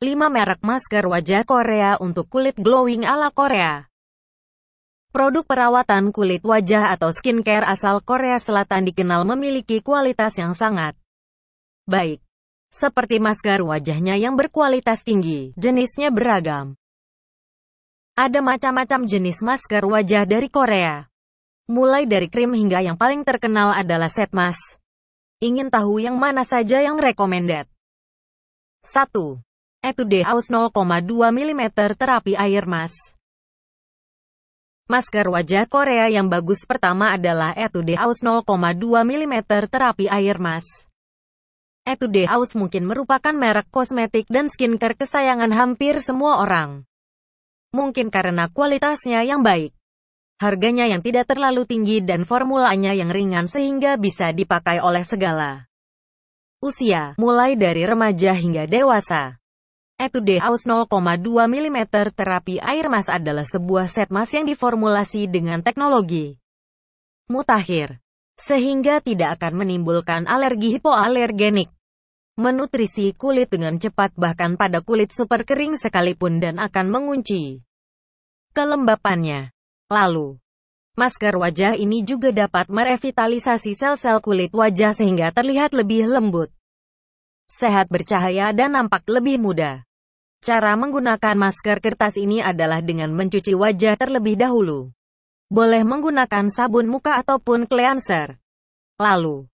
5 merek masker wajah Korea untuk kulit glowing ala Korea. Produk perawatan kulit wajah atau skincare asal Korea Selatan dikenal memiliki kualitas yang sangat baik. Seperti masker wajahnya yang berkualitas tinggi, jenisnya beragam. Ada macam-macam jenis masker wajah dari Korea. Mulai dari krim hingga yang paling terkenal adalah set mask. Ingin tahu yang mana saja yang recommended? 1. Etude House 0,2 mm terapi air mas Masker wajah Korea yang bagus pertama adalah Etude House 0,2 mm terapi air mas Etude House mungkin merupakan merek kosmetik dan skincare kesayangan hampir semua orang. Mungkin karena kualitasnya yang baik, harganya yang tidak terlalu tinggi dan formulanya yang ringan sehingga bisa dipakai oleh segala usia, mulai dari remaja hingga dewasa. Etude Aus 0,2 mm terapi air mas adalah sebuah set mas yang diformulasi dengan teknologi mutakhir, sehingga tidak akan menimbulkan alergi hipoalergenik, menutrisi kulit dengan cepat bahkan pada kulit super kering sekalipun dan akan mengunci kelembapannya. Lalu, masker wajah ini juga dapat merevitalisasi sel-sel kulit wajah sehingga terlihat lebih lembut, sehat bercahaya dan nampak lebih muda. Cara menggunakan masker kertas ini adalah dengan mencuci wajah terlebih dahulu. Boleh menggunakan sabun muka ataupun cleanser. Lalu,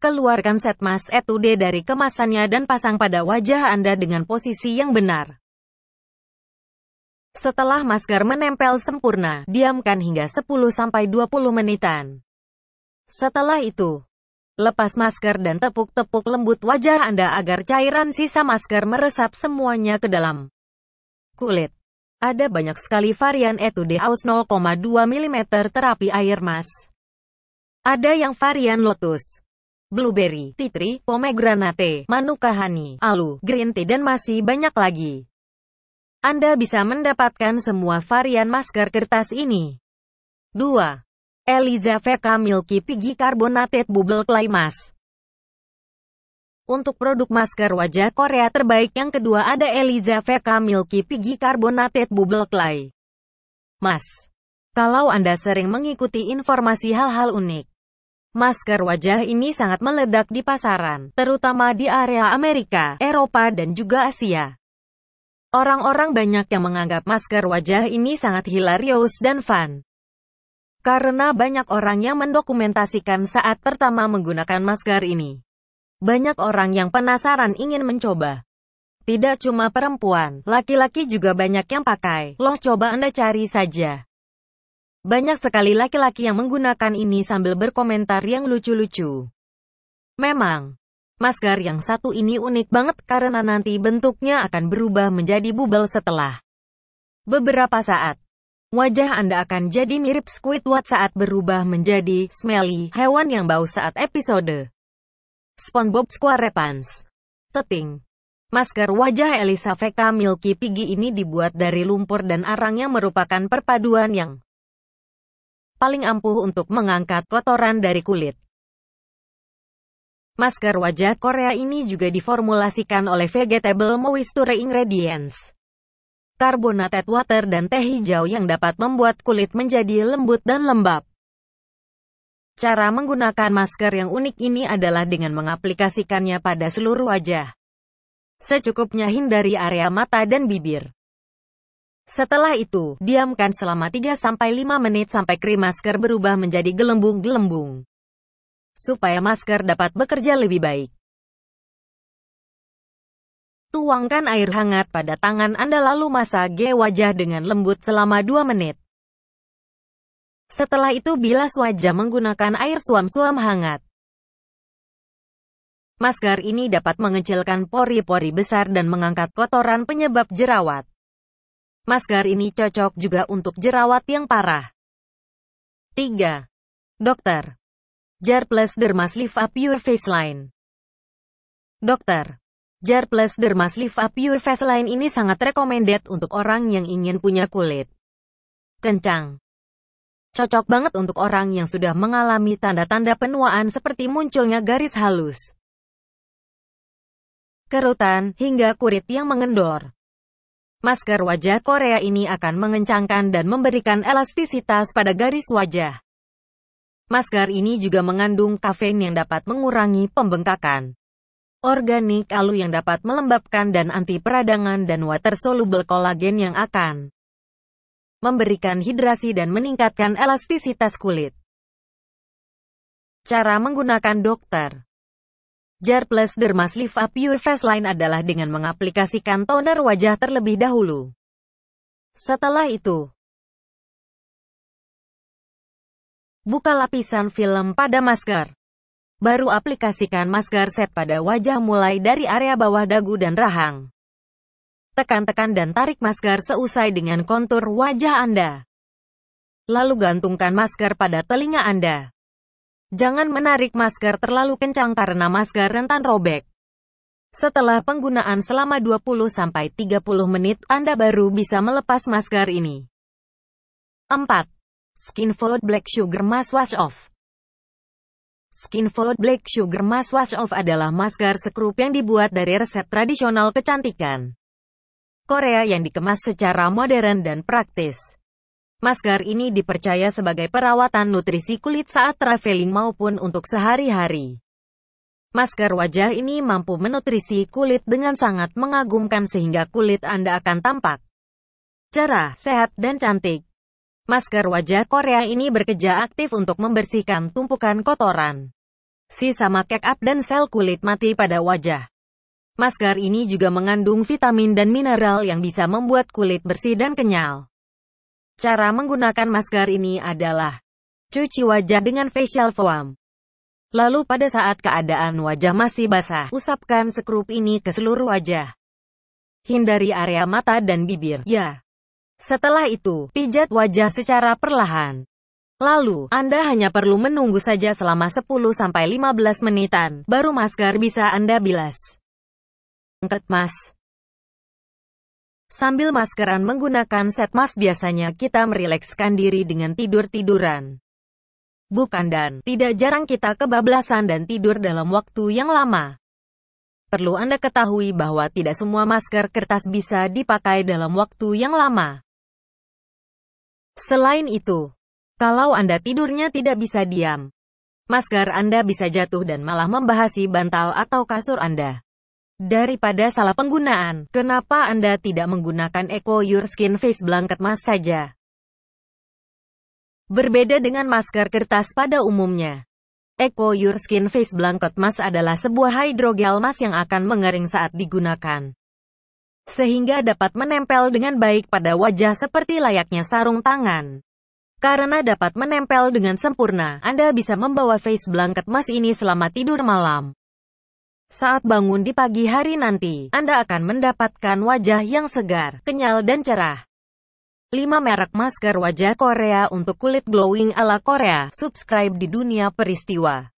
keluarkan set mask etude dari kemasannya dan pasang pada wajah Anda dengan posisi yang benar. Setelah masker menempel sempurna, diamkan hingga 10-20 menitan. Setelah itu, Lepas masker dan tepuk-tepuk lembut wajah Anda agar cairan sisa masker meresap semuanya ke dalam kulit. Ada banyak sekali varian Etude House 0,2 mm terapi air mas. Ada yang varian lotus, blueberry, titri, pomegranate, manuka honey, alu, green tea dan masih banyak lagi. Anda bisa mendapatkan semua varian masker kertas ini. 2. Elizaveta Milky Piggy Carbonated Bubble Clay Mask. Untuk produk masker wajah Korea terbaik yang kedua ada Elizaveta Milky Piggy Carbonated Bubble Clay Mask. Kalau Anda sering mengikuti informasi hal-hal unik, masker wajah ini sangat meledak di pasaran, terutama di area Amerika, Eropa, dan juga Asia. Orang-orang banyak yang menganggap masker wajah ini sangat hilarious dan fun. Karena banyak orang yang mendokumentasikan saat pertama menggunakan masker ini. Banyak orang yang penasaran ingin mencoba. Tidak cuma perempuan, laki-laki juga banyak yang pakai. Loh coba Anda cari saja. Banyak sekali laki-laki yang menggunakan ini sambil berkomentar yang lucu-lucu. Memang, masker yang satu ini unik banget karena nanti bentuknya akan berubah menjadi bubble setelah beberapa saat. Wajah Anda akan jadi mirip Squidward saat berubah menjadi smelly, hewan yang bau saat episode SpongeBob SquarePants. Teting. Masker wajah Elisa Veka Milky Piggy ini dibuat dari lumpur dan arang yang merupakan perpaduan yang paling ampuh untuk mengangkat kotoran dari kulit. Masker wajah Korea ini juga diformulasikan oleh Vegetable Moisture Ingredients carbonated water dan teh hijau yang dapat membuat kulit menjadi lembut dan lembab. Cara menggunakan masker yang unik ini adalah dengan mengaplikasikannya pada seluruh wajah. Secukupnya hindari area mata dan bibir. Setelah itu, diamkan selama 3-5 menit sampai krim masker berubah menjadi gelembung-gelembung. Supaya masker dapat bekerja lebih baik. Tuangkan air hangat pada tangan Anda lalu masage wajah dengan lembut selama 2 menit. Setelah itu bilas wajah menggunakan air suam-suam hangat. Masker ini dapat mengecilkan pori-pori besar dan mengangkat kotoran penyebab jerawat. Masker ini cocok juga untuk jerawat yang parah. 3. Dokter Jar Plus Derma Up Your Face Line Dokter Jar Plus dermas Lift Up Your face Line ini sangat recommended untuk orang yang ingin punya kulit kencang. Cocok banget untuk orang yang sudah mengalami tanda-tanda penuaan seperti munculnya garis halus, kerutan, hingga kulit yang mengendor. Masker wajah Korea ini akan mengencangkan dan memberikan elastisitas pada garis wajah. Masker ini juga mengandung kafein yang dapat mengurangi pembengkakan organik alu yang dapat melembabkan dan anti peradangan dan water soluble kolagen yang akan memberikan hidrasi dan meningkatkan elastisitas kulit. Cara menggunakan dokter Jar Plus Derma Sleeve Up Your Face Line adalah dengan mengaplikasikan toner wajah terlebih dahulu. Setelah itu, buka lapisan film pada masker. Baru aplikasikan masker set pada wajah mulai dari area bawah dagu dan rahang. Tekan-tekan dan tarik masker seusai dengan kontur wajah Anda. Lalu gantungkan masker pada telinga Anda. Jangan menarik masker terlalu kencang karena masker rentan robek. Setelah penggunaan selama 20-30 menit, Anda baru bisa melepas masker ini. 4. Skinfold Black Sugar Mask Wash Off Skinfold Black Sugar Mask Wash Off adalah masker sekrup yang dibuat dari resep tradisional kecantikan Korea yang dikemas secara modern dan praktis. Masker ini dipercaya sebagai perawatan nutrisi kulit saat traveling maupun untuk sehari-hari. Masker wajah ini mampu menutrisi kulit dengan sangat mengagumkan sehingga kulit Anda akan tampak cerah, sehat, dan cantik. Masker wajah Korea ini bekerja aktif untuk membersihkan tumpukan kotoran, sisa make up dan sel kulit mati pada wajah. Masker ini juga mengandung vitamin dan mineral yang bisa membuat kulit bersih dan kenyal. Cara menggunakan masker ini adalah cuci wajah dengan facial foam. Lalu pada saat keadaan wajah masih basah, usapkan sekrup ini ke seluruh wajah. Hindari area mata dan bibir. Ya, setelah itu, pijat wajah secara perlahan. Lalu, Anda hanya perlu menunggu saja selama 10-15 menitan, baru masker bisa Anda bilas. Angkat mas. Sambil maskeran menggunakan set mask biasanya kita merilekskan diri dengan tidur-tiduran. Bukan dan, tidak jarang kita kebablasan dan tidur dalam waktu yang lama. Perlu Anda ketahui bahwa tidak semua masker kertas bisa dipakai dalam waktu yang lama. Selain itu, kalau Anda tidurnya tidak bisa diam, masker Anda bisa jatuh dan malah membahasi bantal atau kasur Anda. Daripada salah penggunaan, kenapa Anda tidak menggunakan Eco Your Skin Face Blanket Mask saja? Berbeda dengan masker kertas pada umumnya, Eco Your Skin Face Blanket Mask adalah sebuah hidrogel mask yang akan mengering saat digunakan sehingga dapat menempel dengan baik pada wajah seperti layaknya sarung tangan. Karena dapat menempel dengan sempurna, Anda bisa membawa face blanket emas ini selama tidur malam. Saat bangun di pagi hari nanti, Anda akan mendapatkan wajah yang segar, kenyal dan cerah. 5 merek masker wajah Korea untuk kulit glowing ala Korea. Subscribe di Dunia Peristiwa.